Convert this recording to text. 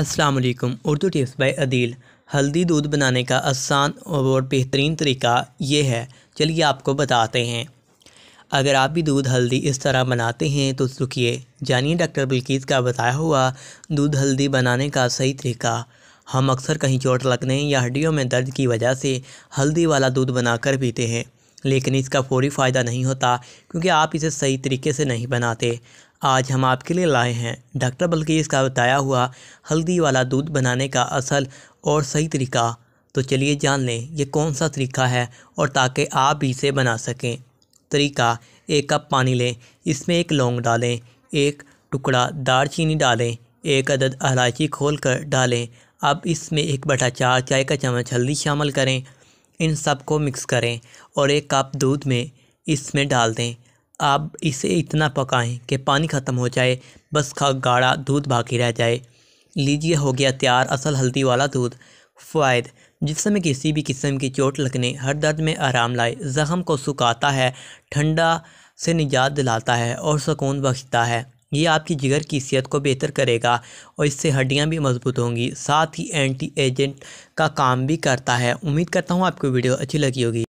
अस्सलाम वालेकुम Urdu tips by Adeel हल्दी दूध बनाने का आसान और बेहतरीन तरीका ये है चलिए आपको बताते हैं अगर आप भी दूध हल्दी इस तरह बनाते हैं तो रुकिए जानिए डॉक्टर बिल्किस का बताया हुआ दूध हल्दी बनाने का सही तरीका हम अक्सर कहीं चोट लगने या हड्डियों में दर्द की वजह से हल्दी वाला दूध बनाकर पीते हैं लेकिन इसका फौरी फ़ायदा नहीं होता क्योंकि आप इसे सही तरीके से नहीं बनाते आज हम आपके लिए लाए हैं डॉक्टर बल्कि का बताया हुआ हल्दी वाला दूध बनाने का असल और सही तरीका तो चलिए जान लें ये कौन सा तरीका है और ताकि आप भी इसे बना सकें तरीका एक कप पानी लें इसमें एक लौंग डालें एक टुकड़ा चीनी डालें एक अदद इलायची खोल कर डालें अब इसमें एक बटा चार चाय का चम्मच हल्दी शामिल करें इन सब को मिक्स करें और एक कप दूध में इसमें डाल दें आप इसे इतना पकाएं कि पानी ख़त्म हो जाए बस खा गाढ़ा दूध बाकी रह जाए लीजिए हो गया तैयार असल हल्दी वाला दूध फ़ायद जिसमें किसी भी किस्म की चोट लगने हर दर्द में आराम लाए ज़ख़म को सुखाता है ठंडा से निजात दिलाता है और सुकून बख्शता है ये आपकी जिगर की सेहत को बेहतर करेगा और इससे हड्डियाँ भी मजबूत होंगी साथ ही एंटी एजेंट का काम भी करता है उम्मीद करता हूँ आपको वीडियो अच्छी लगी होगी